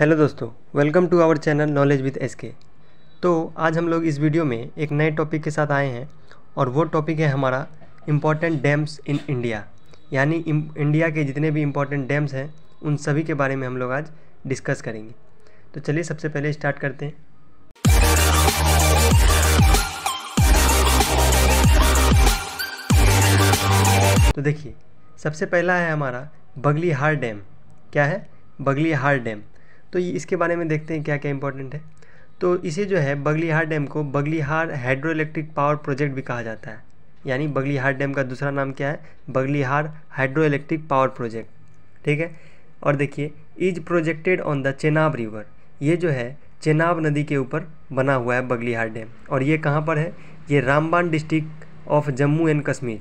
hello दोस्तों welcome to our channel knowledge with S K तो आज हम लोग इस वीडियो में एक नए टॉपिक के साथ आए हैं और वो टॉपिक है हमारा इम्पॉर्टेंट डैम्स इन इंडिया यानी इंडिया के जितने भी इम्पॉर्टेंट डैम्स हैं उन सभी के बारे में हम लोग आज डिस्कस करेंगे तो चलिए सबसे पहले स्टार्ट करते हैं तो देखिए सबसे पहला है हमारा बगली हार डैम क्या है बगली हार डैम तो इसके बारे में देखते हैं क्या क्या इंपॉर्टेंट है तो इसे जो है बगलीहार डैम को Baglihar hydro electric power project भी कहा जाता है यानी बगलीहार डैम का दूसरा नाम क्या है Baglihar hydro electric power project ठीक है और देखिए is projected on the Chenab river ये जो है चेनाब नदी के ऊपर बना हुआ है बगलीहार डैम और ये कहाँ पर है ये Ramban district of Jammu and Kashmir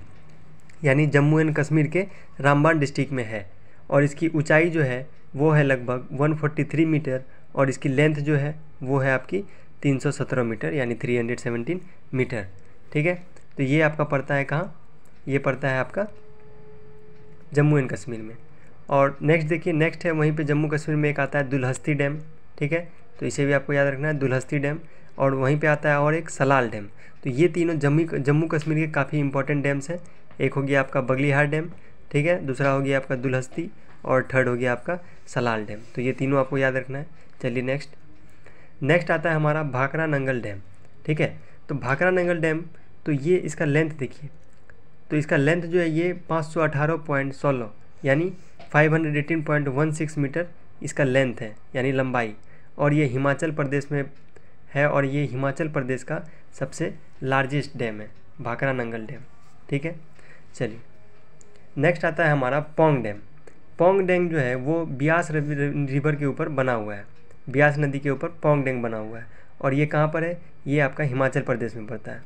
यानी जम्मू एंड कश्मीर के रामबान डिस्ट्रिक्ट में है और इसकी ऊंचाई जो है वो है लगभग 143 मीटर और इसकी लेंथ जो है वो है आपकी 317 मीटर यानी 317 मीटर ठीक है तो ये आपका पड़ता है कहाँ ये पड़ता है आपका जम्मू एंड कश्मीर में और नेक्स्ट देखिए नेक्स्ट है वहीं पे जम्मू कश्मीर में एक आता है दुलहस्ती डैम ठीक है तो इसे भी आपको याद रखना है दुलहस्ती डैम और वहीं पे आता है और एक सलाल डैम तो ये तीनों जम्मू जम्मू कश्मीर के काफ़ी इंपॉर्टेंट डैम्स हैं एक हो गया आपका बगलीहार डैम ठीक है दूसरा हो गया आपका दुलहस्ती और थर्ड हो गया आपका सलाल डैम तो ये तीनों आपको याद रखना है चलिए नेक्स्ट नेक्स्ट आता है हमारा भाकरा नंगल डैम ठीक है तो भाकरा नंगल डैम तो ये इसका लेंथ देखिए तो इसका लेंथ जो है ये पाँच सौ अठारह पॉइंट सोलह यानी five hundred eighteen point one six metre इसका लेंथ है यानी लंबाई और ये हिमाचल प्रदेश में है और ये हिमाचल प्रदेश का सबसे लार्जेस्ट डैम है भाकरा नंगल डैम ठीक है चलिए नेक्स्ट आता है हमारा पोंग डैम पोंग डैंग जो है वो ब्यास रिवर के ऊपर बना हुआ है ब्यास नदी के ऊपर पोंग डैंग बना हुआ है और ये कहाँ पर है ये आपका हिमाचल प्रदेश में पड़ता है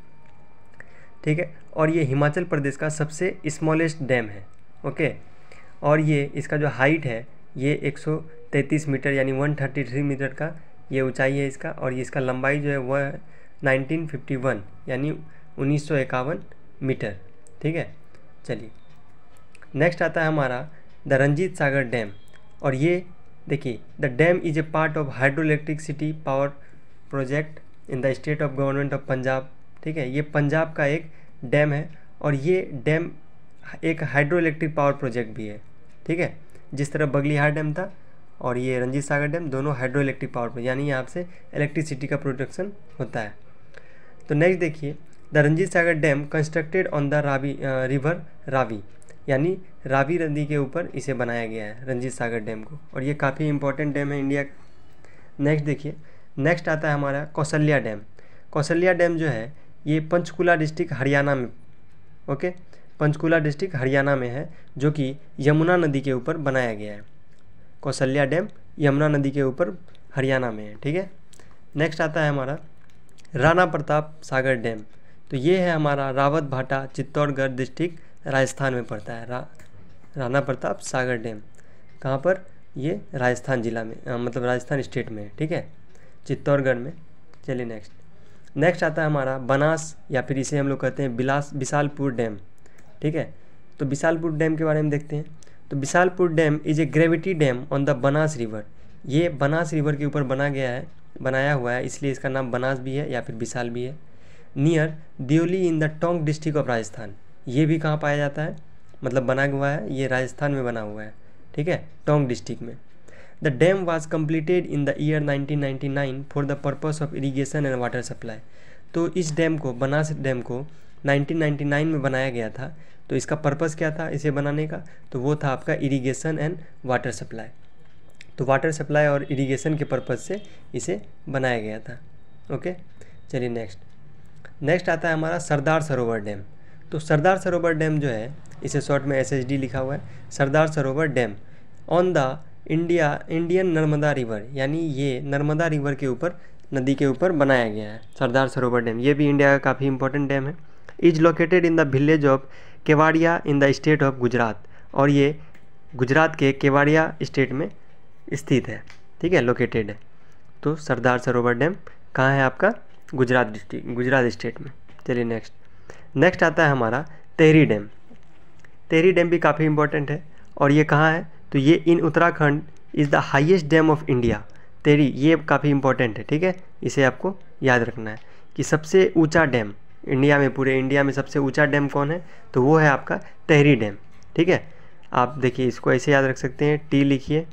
ठीक है और ये हिमाचल प्रदेश का सबसे स्मॉलेस्ट डैम है ओके और ये इसका जो हाइट है ये 133 मीटर यानी 133 मीटर का ये ऊंचाई है इसका और ये इसका लंबाई जो है वह 1951 यानी उन्नीस मीटर ठीक है चलिए नेक्स्ट आता है हमारा द रंजीत सागर डैम और ये देखिए the dam is a part of hydro electric city power project in the state of government of Punjab ठीक है ये पंजाब का एक डैम है और ये डैम एक हाइड्रो इलेक्ट्रिक पावर प्रोजेक्ट भी है ठीक है जिस तरह बगलिहार डैम था और ये रंजीत सागर डैम दोनों हाइड्रो इलेक्ट्रिक पावर प्रोजेक्ट यानी यहाँ से इलेक्ट्रिसिटी का प्रोडक्शन होता है तो नेक्स्ट देखिए the Ranjit Sagar dam constructed on the Ravi river Ravi यानी रावी नदी के ऊपर इसे बनाया गया है रंजीत सागर डैम को और ये काफ़ी इंपॉर्टेंट डैम है इंडिया का नेक्स्ट देखिए नेक्स्ट आता है हमारा कौशल्या डैम कौशल्या डैम जो है ये पंचकुला डिस्ट्रिक्ट हरियाणा में ओके पंचकुला डिस्ट्रिक्ट हरियाणा में है जो कि यमुना नदी के ऊपर बनाया गया है कौशल्या डैम यमुना नदी के ऊपर हरियाणा में है ठीक है नेक्स्ट आता है हमारा राणा प्रताप सागर डैम तो ये है हमारा रावत भाटा चित्तौड़गढ़ डिस्ट्रिक्ट राजस्थान में पड़ता है रा, राणा प्रताप सागर डैम कहाँ पर ये राजस्थान ज़िला में आ, मतलब राजस्थान स्टेट में ठीक है चित्तौड़गढ़ में चलिए नेक्स्ट नेक्स्ट आता है हमारा बनास या फिर इसे हम लोग कहते हैं बिलास विशालपुर डैम ठीक है तो विशालपुर डैम के बारे में देखते हैं तो Vishalpur dam is a gravity dam on the Banas river ये बनास रिवर के ऊपर बना गया है बनाया हुआ है इसलिए इसका नाम बनास भी है या फिर विशाल भी है near Deoli in the Tonk district of Rajasthan ये भी कहाँ पाया जाता है मतलब बना हुआ है ये राजस्थान में बना हुआ है ठीक है टोंग डिस्ट्रिक्ट में the dam was completed in the year 1999 for the purpose of irrigation and water supply तो इस डैम को बनास डैम को 1999 में बनाया गया था तो इसका पर्पस क्या था इसे बनाने का तो वो था आपका इरीगेशन एंड वाटर सप्लाई तो वाटर सप्लाई और इरीगेशन के पर्पज़ से इसे बनाया गया था ओके चलिए नेक्स्ट नेक्स्ट आता है हमारा सरदार सरोवर डैम तो सरदार सरोवर डैम जो है इसे शॉर्ट में एस लिखा हुआ है Sardar Sarovar dam on the India Indian Narmada river यानी ये नर्मदा रिवर के ऊपर नदी के ऊपर बनाया गया है सरदार सरोवर डैम ये भी इंडिया का काफ़ी इंपॉर्टेंट डैम है is located in the village of Kevadia in the state of Gujarat और ये गुजरात के केवाड़िया स्टेट में स्थित है ठीक है लोकेटेड है तो सरदार सरोवर डैम कहाँ है आपका गुजरात डिस्ट्रिक्ट गुजरात स्टेट में चलिए नेक्स्ट नेक्स्ट आता है हमारा तेहरी डैम तेहरी डैम भी काफ़ी इंपॉर्टेंट है और ये कहाँ है तो ये in Uttarakhand is the highest dam of India Tehri ये काफ़ी इंपॉर्टेंट है ठीक है इसे आपको याद रखना है कि सबसे ऊंचा डैम इंडिया में पूरे इंडिया में सबसे ऊंचा डैम कौन है तो वो है आपका तेहरी डैम ठीक है आप देखिए इसको ऐसे याद रख सकते हैं टी लिखिए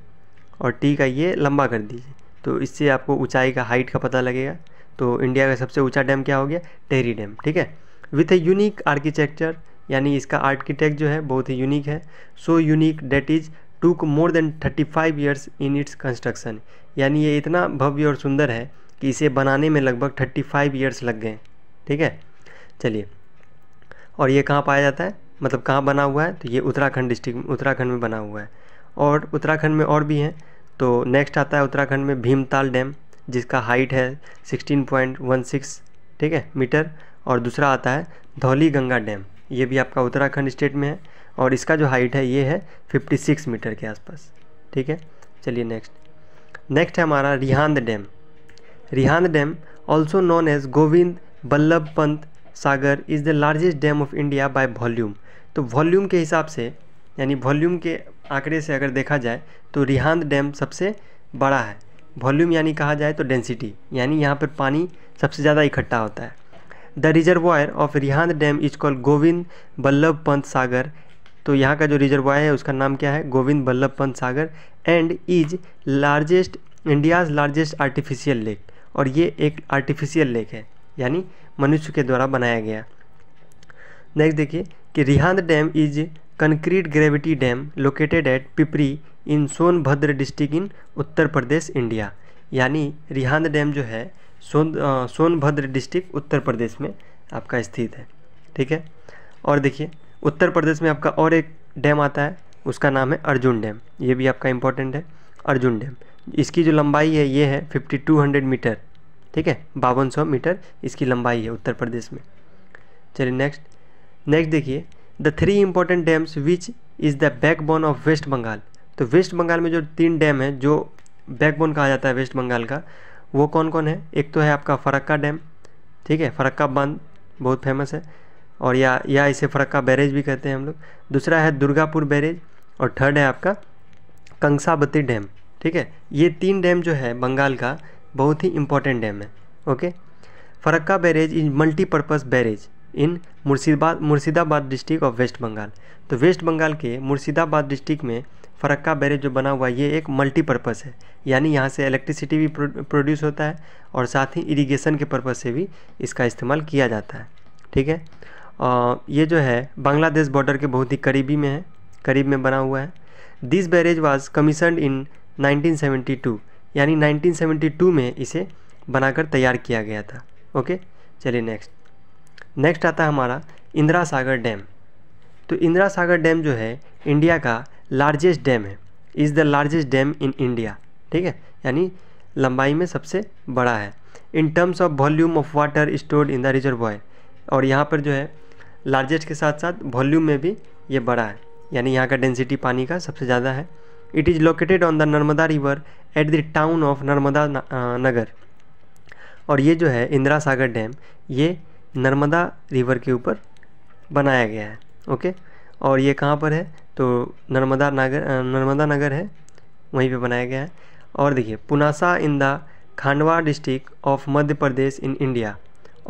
और टी का ये लंबा कर दीजिए तो इससे आपको ऊंचाई का हाइट का पता लगेगा तो इंडिया का सबसे ऊँचा डैम क्या हो गया टेहरी डैम ठीक है विथ ए यूनिक आर्किटेक्चर यानी इसका आर्किटेक्ट जो है बहुत ही यूनिक है so unique date is took more than thirty five years in its construction यानी ये इतना भव्य और सुंदर है कि इसे बनाने में लगभग थर्टी फाइव ईयर्स लग गए ठीक है चलिए और ये कहाँ पाया जाता है मतलब कहाँ बना हुआ है तो ये उत्तराखंड डिस्ट्रिक्ट उत्तराखंड में बना हुआ है और उत्तराखंड में और भी हैं तो नेक्स्ट आता है उत्तराखंड में भीमताल डैम जिसका हाइट है सिक्स ठीक है मीटर और दूसरा आता है धौली गंगा डैम ये भी आपका उत्तराखंड स्टेट में है और इसका जो हाइट है ये है 56 मीटर के आसपास ठीक है चलिए नेक्स्ट नेक्स्ट है हमारा Rihand dam Rihand dam also known as Govind Ballabh Pant Sagar is the largest dam of India by volume तो वॉल्यूम के हिसाब से यानी वॉल्यूम के आंकड़े से अगर देखा जाए तो रिहांद डैम सबसे बड़ा है वॉल्यूम यानी कहा जाए तो डेंसिटी यानी यहाँ पर पानी सबसे ज़्यादा इकट्ठा होता है the reservoir of Rihand dam is called Govind Ballabh Pant Sagar तो यहाँ का जो रिजर्वायर है उसका नाम क्या है Govind Ballabh Pant Sagar and is largest India's largest artificial lake और ये एक आर्टिफिशियल लेक है यानी मनुष्य के द्वारा बनाया गया नेक्स्ट देखिए कि Rihand dam is concrete gravity dam located at Pipri in Sonbhadra district in Uttar Pradesh India यानी रिहांद डैम जो है सोन सोनभद्र डिस्ट्रिक्ट उत्तर प्रदेश में आपका स्थित है ठीक है और देखिए उत्तर प्रदेश में आपका और एक डैम आता है उसका नाम है अर्जुन डैम ये भी आपका इम्पोर्टेंट है अर्जुन डैम इसकी जो लंबाई है ये है 5200 मीटर ठीक है बावन मीटर इसकी लंबाई है उत्तर प्रदेश में चलिए नेक्स्ट नेक्स्ट देखिए the three important dams which is the backbone of West Bengal तो वेस्ट बंगाल में जो तीन डैम है जो बैकबोन कहा जाता है वेस्ट बंगाल का वो कौन कौन है एक तो है आपका फरक्का डैम ठीक है फरक्का बांध बहुत फेमस है और या या इसे फरक्का बैरेज भी कहते हैं हम लोग दूसरा है दुर्गापुर बैरेज और थर्ड है आपका कंसाबती डैम ठीक है ये तीन डैम जो है बंगाल का बहुत ही इंपॉर्टेंट डैम है okay Farakka barrage is multipurpose barrage in Murshidabad Murshidabad district of West Bengal तो वेस्ट बंगाल के मुर्शिदाबाद डिस्ट्रिक्ट में फरक्का बैरेज जो बना हुआ है ये एक मल्टीपर्पज़ है यानी यहाँ से इलेक्ट्रिसिटी भी प्रोड्यूस होता है और साथ ही इरीगेशन के पर्पज़ से भी इसका इस्तेमाल किया जाता है ठीक है ये जो है बांग्लादेश बॉर्डर के बहुत ही करीबी में है करीब में बना हुआ है this barrage was commission in 1972 यानी 1972 में इसे बनाकर तैयार किया गया था ओके चलिए नेक्स्ट नेक्स्ट आता है हमारा इंदिरा सागर डैम तो इंदिरा सागर डैम जो है इंडिया का लार्जेस्ट डैम है is the largest dam in India ठीक है यानी लंबाई में सबसे बड़ा है in terms of volume of water stored in the boy और यहाँ पर जो है लार्जेस्ट के साथ साथ वॉल्यूम में भी ये बड़ा है यानी यहाँ का डेंसिटी पानी का सबसे ज़्यादा है it is located on the Narmada river at the town of Narmada Nagar और ये जो है इंदिरा सागर डैम ये नर्मदा रिवर के ऊपर बनाया गया है ओके और ये कहाँ पर है तो नर्मदा नगर नर्मदा नगर है वहीं पे बनाया गया है और देखिए Punasa in the Khandwa district of Madhya Pradesh in India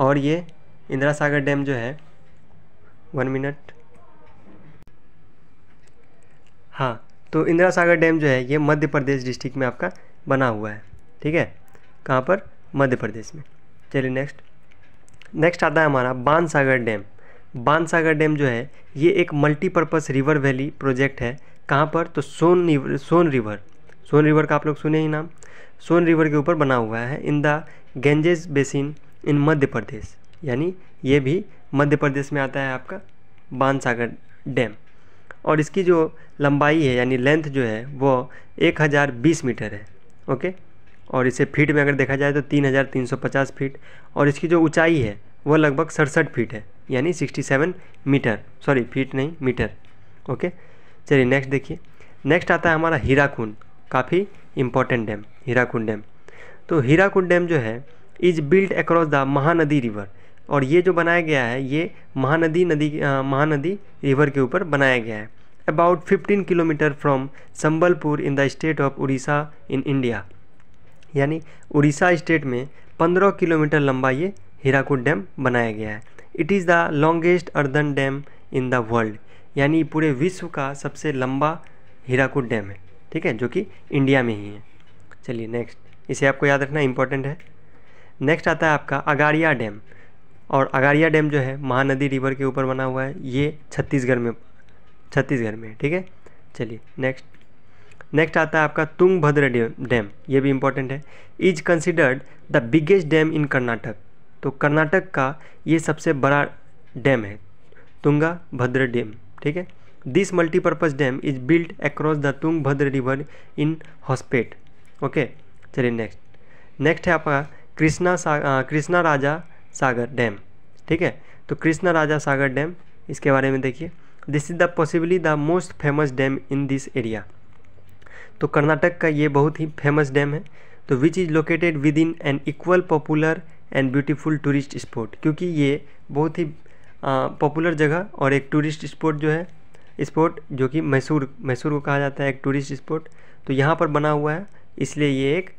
और ये इंदिरा सागर डैम जो है वन मिनट हाँ तो इंदिरा सागर डैम जो है ये मध्य प्रदेश डिस्ट्रिक्ट में आपका बना हुआ है ठीक है कहाँ पर मध्य प्रदेश में चलिए नेक्स्ट नेक्स्ट आता है हमारा बाण सागर डैम बानसागर डैम जो है ये एक मल्टीपर्पज़ रिवर वैली प्रोजेक्ट है कहाँ पर तो सोन सोन रिवर सोन रिवर का आप लोग सुने ही नाम सोन रिवर के ऊपर बना हुआ है इन द गेंजेज बेसिन इन मध्य प्रदेश यानी ये भी मध्य प्रदेश में आता है आपका बानसागर डैम और इसकी जो लंबाई है यानी लेंथ जो है वो 1020 मीटर है ओके और इसे फीट में अगर देखा जाए तो 3350 फीट और इसकी जो ऊंचाई है वो लगभग सड़सठ फीट है यानी 67 मीटर सॉरी फीट नहीं मीटर ओके चलिए नेक्स्ट देखिए नेक्स्ट आता है हमारा हीराकुंड काफ़ी इम्पोर्टेंट डैम हीराकुंड डैम तो हीराकुंड डैम जो है is built across the Mahanadi river और ये जो बनाया गया है ये महानदी नदी महानदी रिवर के ऊपर बनाया गया है about 15 kilometre from Sambalpur in the state of Orissa in India यानी उड़ीसा स्टेट में 15 किलोमीटर लंबा ये हीराकुंड डैम बनाया गया है it is the longest earthen dam in the world यानी पूरे विश्व का सबसे लंबा हीराकूट डैम है ठीक है जो कि इंडिया में ही है चलिए नेक्स्ट इसे आपको याद रखना इंपॉर्टेंट है नेक्स्ट आता है आपका अगारिया डैम और अगारिया डैम जो है महानदी रिवर के ऊपर बना हुआ है ये छत्तीसगढ़ में छत्तीसगढ़ में ठीक है चलिए नेक्स्ट नेक्स्ट आता है आपका तुंगभद्र डैम ये भी इम्पोर्टेंट है is considered the biggest dam in Karnataka तो कर्नाटक का ये सबसे बड़ा डैम है तुंगा भद्र डैम ठीक है this multipurpose dam is built across the Tunga Bhadra river in Hospet okay चलिए नेक्स्ट नेक्स्ट है आपका कृष्णा सा कृष्णा राजा सागर डैम ठीक है तो कृष्णा राजा सागर डैम इसके बारे में देखिए this is the possibly the most famous dam in this area तो कर्नाटक का ये बहुत ही फेमस डैम है तो which is located within an equal popular and beautiful tourist spot क्योंकि ये बहुत ही पॉपुलर जगह और एक टूरिस्ट स्पॉट जो है स्पॉट जो कि मैसूर मैसूर को कहा जाता है एक टूरिस्ट स्पॉट तो यहाँ पर बना हुआ है इसलिए ये एक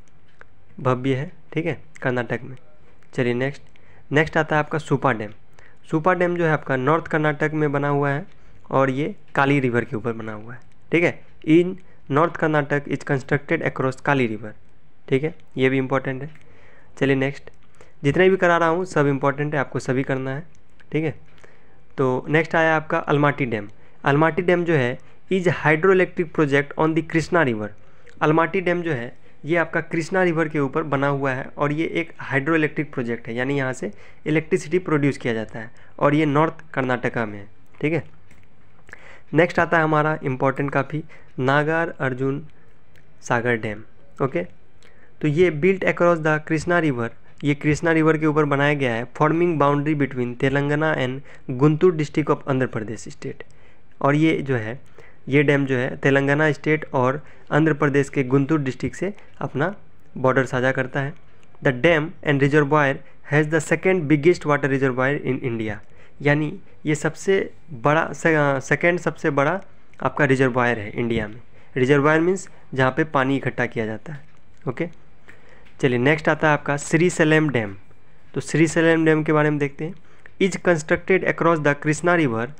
भव्य है ठीक है कर्नाटक में चलिए नेक्स्ट नेक्स्ट आता है आपका सुपा डैम सुपा डैम जो है आपका नॉर्थ कर्नाटक में बना हुआ है और ये काली रिवर के ऊपर बना हुआ है ठीक है in north Karnataka is constructed across Kali river ठीक है ये भी इम्पोर्टेंट है चलिए नेक्स्ट जितने भी करा रहा हूँ सब इम्पॉर्टेंट है आपको सभी करना है ठीक है तो नेक्स्ट आया आपका अलमाटी डैम अलमाटी डैम जो है is hydro electric project on the Krishna river Almatti dam जो है ये आपका कृष्णा रिवर के ऊपर बना हुआ है और ये एक हाइड्रो इलेक्ट्रिक प्रोजेक्ट है यानी यहाँ से इलेक्ट्रिसिटी प्रोड्यूस किया जाता है और ये नॉर्थ कर्नाटका में है ठीक है नेक्स्ट आता है हमारा इम्पोर्टेंट काफ़ी नागार अर्जुन सागर डैम ओके तो ये built across the Krishna river ये कृष्णा रिवर के ऊपर बनाया गया है forming boundary between Telangana and Guntur district of Andhra Pradesh state और ये जो है ये डैम जो है तेलंगाना स्टेट और आंध्र प्रदेश के गुंतूर डिस्ट्रिक्ट से अपना बॉर्डर साझा करता है the dam and reservoir has the second biggest water reservoir in India यानी ये सबसे बड़ा सेकेंड सबसे बड़ा आपका रिजर्वायर है इंडिया में रिजर्वायर मीन्स जहाँ पे पानी इकट्ठा किया जाता है ओके चलिए नेक्स्ट आता है आपका श्री सलेम डैम तो श्री सलेम डैम के बारे में देखते हैं is constructed across the Krishna river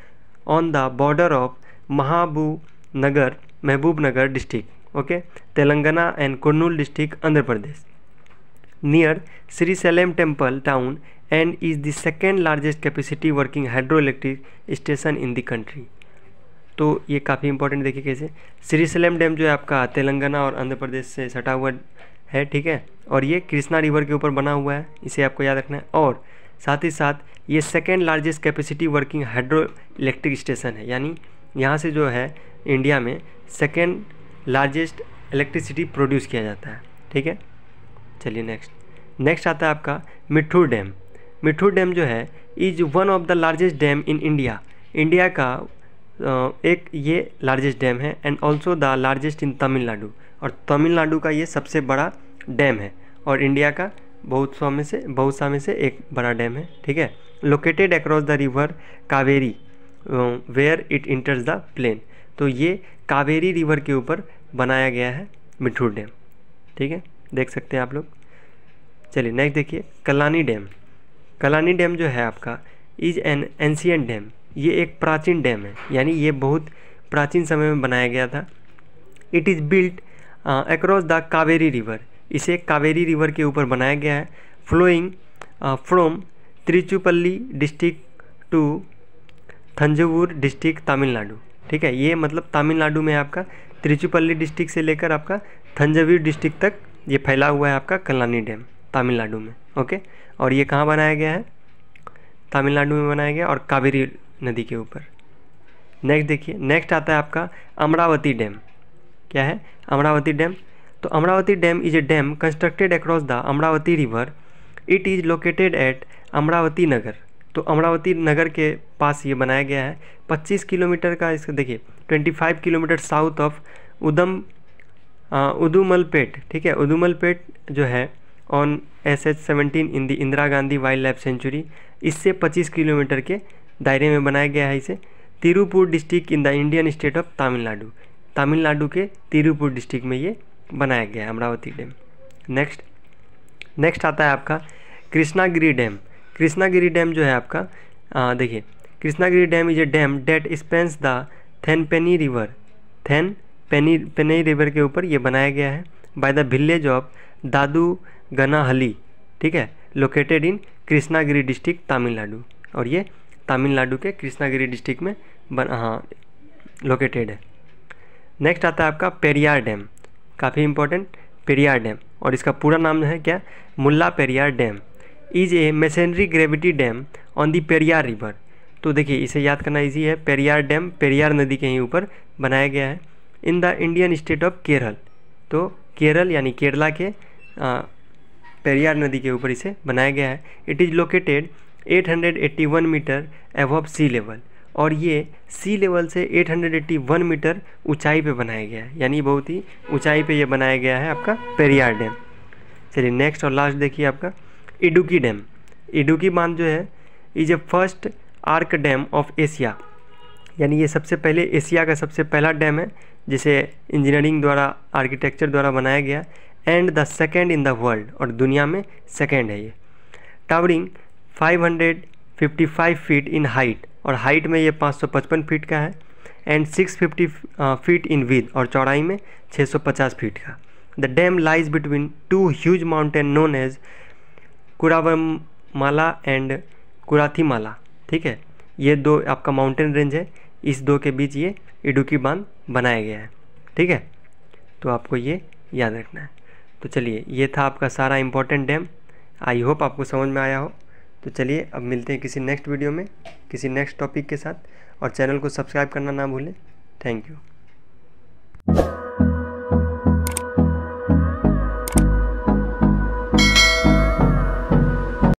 on the border of Mahabu Nagar Mahbub Nagar district okay Telangana and Kurnool district Andhra Pradesh near Srisailam temple town and is the second largest capacity working hydro electric station in the country तो ये काफ़ी important देखिए कैसे Shri Salem dam जो है आपका तेलंगाना और आंध्र प्रदेश से सटा हुआ है ठीक है और ये कृष्णा रिवर के ऊपर बना हुआ है इसे आपको याद रखना है और साथ ही साथ ये second largest capacity working hydro electric station है यानी यहाँ से जो है इंडिया में सेकेंड लार्जेस्ट इलेक्ट्रिसिटी प्रोड्यूस किया जाता है ठीक है चलिए नेक्स्ट नेक्स्ट आता है आपका मिठ्ठू डैम मिठ्ठू डैम जो है is one of the largest dam in India India का एक ये लार्जेस्ट डैम है and also the largest in Tamil Nadu और तमिलनाडु का ये सबसे बड़ा डैम है और इंडिया का बहुत सौ में से बहुत सा में से एक बड़ा डैम है ठीक है located across the river Kaveri where it enters the plain तो ये कावेरी रिवर के ऊपर बनाया गया है मिठूर डैम ठीक है देख सकते हैं आप लोग चलिए नेक्स्ट देखिए कलानी डैम कलानी डैम जो है आपका इज एन एंशियन डैम ये एक प्राचीन डैम है यानी ये बहुत प्राचीन समय में बनाया गया था it is built across the Kaveri river इसे कावेरी रिवर के ऊपर बनाया गया है flowing from Tiruchirappalli district to Thanjavur district Tamil Nadu ठीक है ये मतलब तमिलनाडु में आपका त्रिचुपल्ली डिस्ट्रिक्ट से लेकर आपका थंजवीर डिस्ट्रिक्ट तक ये फैला हुआ है आपका कलानी डैम तमिलनाडु में ओके और ये कहाँ बनाया गया है तमिलनाडु में बनाया गया और कावेरी नदी के ऊपर नेक्स्ट देखिए नेक्स्ट आता है आपका अमरावती डैम क्या है अमरावती डैम तो Amaravati dam is a dam constructed across the Amaravati river it is located at Amaravati Nagar तो अमरावती नगर के पास ये बनाया गया है 25 किलोमीटर का इसका देखिए 25 किलोमीटर साउथ ऑफ उदम उदुमलपेट ठीक है उदुमलपेट जो है on S H seventeen in the Indira Gandhi wild life sanctuary इससे 25 किलोमीटर के दायरे में बनाया गया है इसे Tiruppur district in the Indian state of Tamil Nadu Tamil Nadu के तिरुपुर डिस्ट्रिक्ट में ये बनाया गया है अमरावती डैम नेक्स्ट नेक्स्ट आता है आपका कृष्णागिरी डैम कृष्णागिरी डैम जो है आपका देखिए Krishnagiri dam is a dam that spans the Thenpennai river Then Pennai Pennai river के ऊपर ये बनाया गया है by the village of Dadu Ganahalli ठीक है located in Krishnagiri district Tamil Nadu और ये तमिलनाडु के कृष्णागिरी डिस्ट्रिक्ट में बन हाँ लोकेटेड है नेक्स्ट आता है आपका पेरियार डैम काफ़ी इंपॉर्टेंट पेरियार डैम और इसका पूरा नाम है क्या Mulla Periyar dam is a masonry gravity dam on the Periyar river तो देखिए इसे याद करना इजी है पेरियार डैम पेरियार नदी के ही ऊपर बनाया गया है in the Indian state of Kerala तो केरल यानी केरला के आ, पेरियार नदी के ऊपर इसे बनाया गया है it is located 881 metre above sea level और ये सी लेवल से 881 मीटर ऊंचाई पे बनाया गया है यानी बहुत ही ऊंचाई पे ये बनाया गया है आपका पेरियार डैम चलिए नेक्स्ट और लास्ट देखिए आपका इडुकी डैम इडुकी बांध जो है is a first arch dam of Asia यानी ये सबसे पहले एशिया का सबसे पहला डैम है जिसे इंजीनियरिंग द्वारा आर्किटेक्चर द्वारा बनाया गया and the second in the world और दुनिया में सेकेंड है ये टावरिंग 555 फीट इन हाइट और हाइट में ये 555 फीट का है एंड 650 फीट इन विद और चौड़ाई में 650 फीट का the dam lies between two huge mountain known as Kuravanmala and Kurathimala ठीक है ये दो आपका माउंटेन रेंज है इस दो के बीच ये इडुकी बांध बनाया गया है ठीक है तो आपको ये याद रखना है तो चलिए ये था आपका सारा इम्पोर्टेंट डैम आई होप आपको समझ में आया हो तो चलिए अब मिलते हैं किसी नेक्स्ट वीडियो में किसी नेक्स्ट टॉपिक के साथ और चैनल को सब्सक्राइब करना ना भूलें थैंक यू